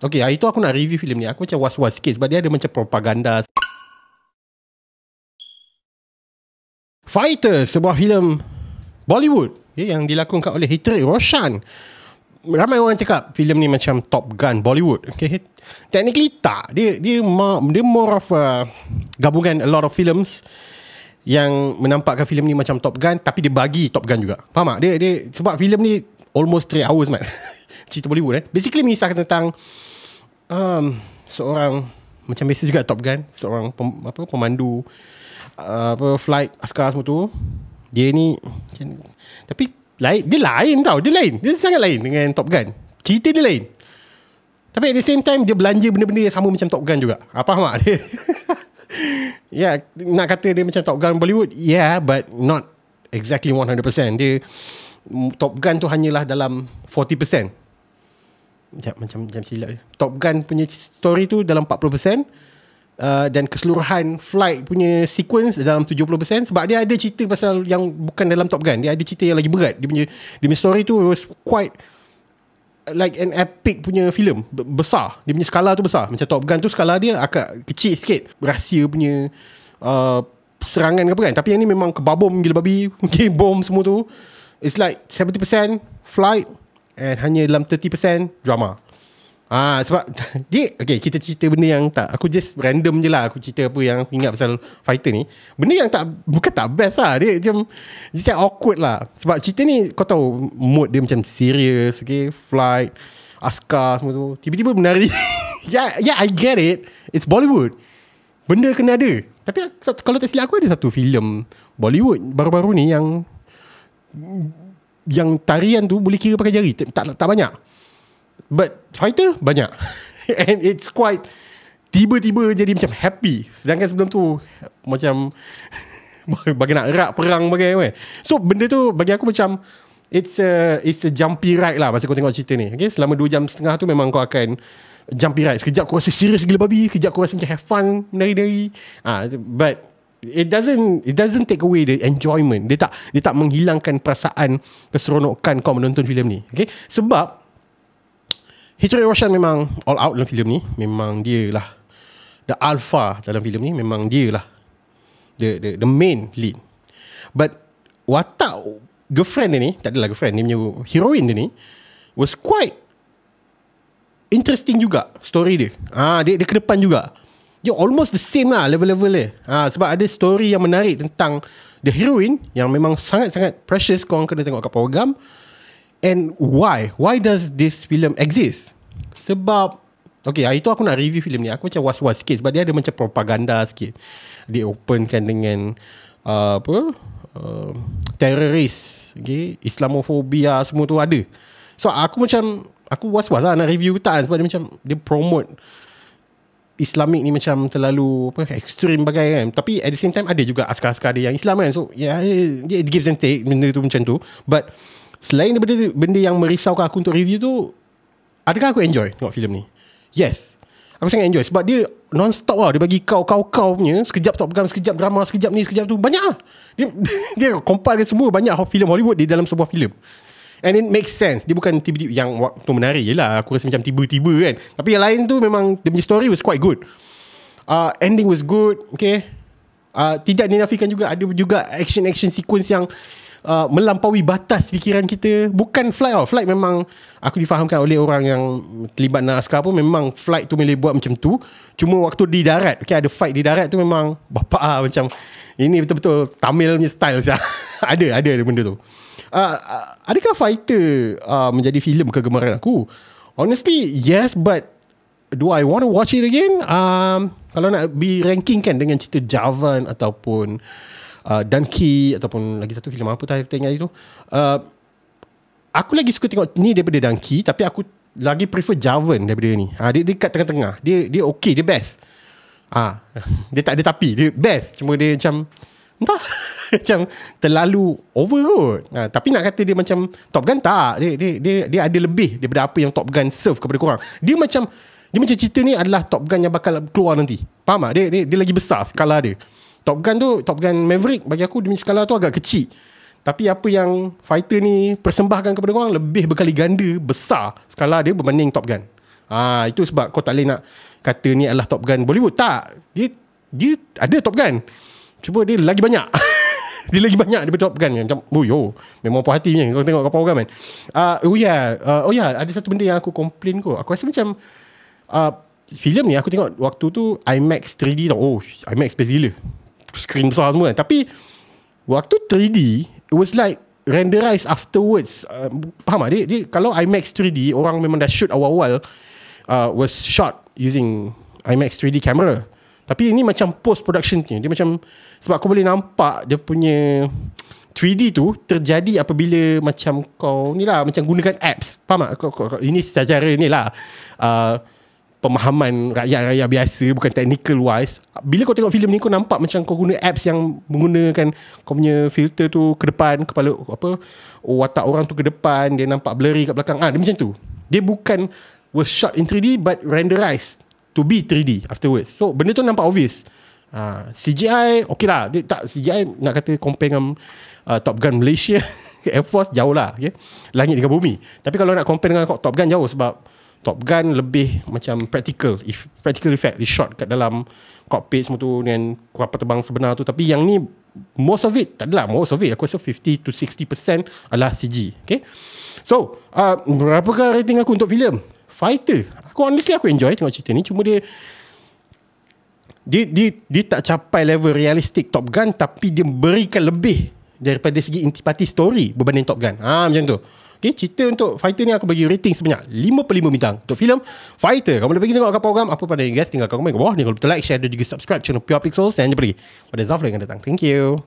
Okay, hari tu aku nak review filem ni. Aku macam was-was sikit sebab dia ada macam propaganda. Fighter, sebuah filem Bollywood okay, ya, yang dilakonkan oleh Hitri Roshan. Ramai orang cakap filem ni macam Top Gun Bollywood. Okay. Technically tak. Dia dia, dia more of a uh, gabungan a lot of films yang menampakkan filem ni macam Top Gun tapi dia bagi Top Gun juga. Faham tak? Dia, dia, sebab filem ni almost 3 hours, man. Cerita Bollywood eh. Basically, misalkan tentang um, seorang macam biasa juga top gun seorang pem, apa pemandu uh, apa flight askar semua tu dia ni macam, tapi lain dia lain tau dia lain dia sangat lain dengan top gun cerita dia lain tapi at the same time dia belanja benda-benda yang sama macam top gun juga apa mak dia ya yeah, nak kata dia macam top gun bollywood yeah but not exactly 100% dia top gun tu hanyalah dalam 40% macam macam macam silap Top Gun punya story tu dalam 40% uh, dan keseluruhan flight punya sequence dalam 70% sebab dia ada cerita pasal yang bukan dalam Top Gun dia ada cerita yang lagi berat dia punya dia punya story tu was quite uh, like an epic punya film besar dia punya skala tu besar macam Top Gun tu skala dia agak kecil sikit rahsia punya uh, serangan ke apa kan tapi yang ni memang kebabom gila babi okay, bom semua tu it's like 70% flight And hanya dalam 30% drama Ah sebab dia okay kita cerita benda yang tak aku just random je lah aku cerita apa yang aku ingat pasal fighter ni benda yang tak bukan tak best lah dia macam dia macam awkward lah sebab cerita ni kau tahu mood dia macam serious okay flight askar semua tu tiba-tiba menari yeah yeah i get it it's bollywood benda kena ada tapi kalau tak silap aku ada satu filem bollywood baru-baru ni yang yang tarian tu boleh kira pakai jari tak tak, banyak but fighter banyak and it's quite tiba-tiba jadi macam happy sedangkan sebelum tu macam bagi nak erat perang bagai kan so benda tu bagi aku macam it's a it's a jumpy ride lah masa kau tengok cerita ni okay? selama 2 jam setengah tu memang kau akan jumpy ride sekejap kau rasa serius gila babi sekejap kau rasa macam have fun menari-nari ah but it doesn't it doesn't take away the enjoyment dia tak dia tak menghilangkan perasaan keseronokan kau menonton filem ni okey sebab Hitori Roshan memang all out dalam filem ni memang dia lah the alpha dalam filem ni memang dia lah the, the the main lead but watak girlfriend dia ni tak adalah girlfriend dia punya heroine dia ni was quite interesting juga story dia ah dia dia ke depan juga dia almost the same lah level-level dia. Ha, sebab ada story yang menarik tentang the heroine yang memang sangat-sangat precious korang kena tengok kat program. And why? Why does this film exist? Sebab, okay, itu aku nak review film ni. Aku macam was-was sikit sebab dia ada macam propaganda sikit. Dia openkan dengan uh, apa? Uh, um, teroris. Okay? Islamofobia semua tu ada. So aku macam, aku was-was lah nak review tak sebab dia macam, dia promote Islamik ni macam terlalu apa ekstrim bagai kan tapi at the same time ada juga askar-askar dia yang Islam kan so yeah it gives and take benda tu macam tu but selain daripada benda yang merisaukan aku untuk review tu adakah aku enjoy tengok filem ni yes aku sangat enjoy sebab dia non-stop lah dia bagi kau-kau-kau punya sekejap tak pegang sekejap drama sekejap ni sekejap tu banyak lah dia, dia compile semua banyak filem Hollywood di dalam sebuah filem And it makes sense Dia bukan tiba-tiba Yang waktu menari je lah Aku rasa macam tiba-tiba kan Tapi yang lain tu memang The story was quite good uh, Ending was good Okay uh, Tidak dinafikan juga Ada juga action-action sequence yang uh, Melampaui batas fikiran kita Bukan flight tau Flight memang Aku difahamkan oleh orang yang Terlibat dengan askar pun Memang flight tu boleh buat macam tu Cuma waktu di darat Okay ada fight di darat tu memang Bapak lah macam Ini betul-betul Tamil punya style ada, ada ada benda tu Ah, ah, adakah fighter uh, menjadi filem kegemaran aku? Honestly, yes but do I want to watch it again? Um, kalau nak be ranking kan dengan cerita Javan ataupun uh, Dunkey ataupun lagi satu filem apa tadi tengah itu. Uh, aku lagi suka tengok ni daripada Dunkey tapi aku lagi prefer Javan daripada ni. Ha, dia kat tengah-tengah. Dia dia okay dia best. Ah, ha, dia tak ada tapi, dia best. Cuma dia macam entah. macam terlalu over kot. Ha, tapi nak kata dia macam Top Gun tak. Dia, dia, dia, dia ada lebih daripada apa yang Top Gun serve kepada korang. Dia macam dia macam cerita ni adalah Top Gun yang bakal keluar nanti. Faham tak? Dia, dia, dia lagi besar skala dia. Top Gun tu, Top Gun Maverick bagi aku demi skala tu agak kecil. Tapi apa yang fighter ni persembahkan kepada korang lebih berkali ganda, besar skala dia berbanding Top Gun. Ha, itu sebab kau tak boleh nak kata ni adalah Top Gun Bollywood. Tak. Dia, dia ada Top Gun. Cuba dia lagi banyak. dia lagi banyak dia betulkan kan macam oh yo memang puas hati kau tengok kapal orang kan uh, oh yeah uh, oh yeah ada satu benda yang aku komplain kau aku rasa macam uh, filem ni aku tengok waktu tu IMAX 3D tau oh IMAX best gila screen besar semua kan tapi waktu 3D it was like renderized afterwards uh, faham tak dia, dia, kalau IMAX 3D orang memang dah shoot awal-awal uh, was shot using IMAX 3D camera tapi ini macam post production dia. Dia macam sebab aku boleh nampak dia punya 3D tu terjadi apabila macam kau ni lah macam gunakan apps. Faham tak? Kau, kau, kau, ini secara ni lah. Uh, pemahaman rakyat-rakyat biasa bukan technical wise bila kau tengok filem ni kau nampak macam kau guna apps yang menggunakan kau punya filter tu ke depan kepala apa watak orang tu ke depan dia nampak blurry kat belakang ah ha, dia macam tu dia bukan was shot in 3D but renderized to be 3D afterwards. So benda tu nampak obvious. Uh, ah, CGI okay lah dia tak CGI nak kata compare dengan uh, Top Gun Malaysia Air Force jauh lah okay? langit dengan bumi tapi kalau nak compare dengan Top Gun jauh sebab Top Gun lebih macam practical if practical effect di shot kat dalam cockpit semua tu dengan kapal terbang sebenar tu tapi yang ni most of it tak adalah most of it aku rasa 50 to 60% adalah CG okay? so uh, berapakah rating aku untuk filem? fighter. Aku honestly aku enjoy tengok cerita ni cuma dia dia dia, dia tak capai level realistik Top Gun tapi dia berikan lebih daripada segi intipati story berbanding Top Gun. Ah ha, macam tu. Okay, cerita untuk fighter ni aku bagi rating sebanyak 55 bintang. Untuk filem fighter, kamu boleh pergi tengok kat program. Apa pada guys, tinggal komen ke bawah ni. Kalau betul like, share dan juga subscribe channel Pure Pixels. Dan jumpa lagi pada Zafra yang datang. Thank you.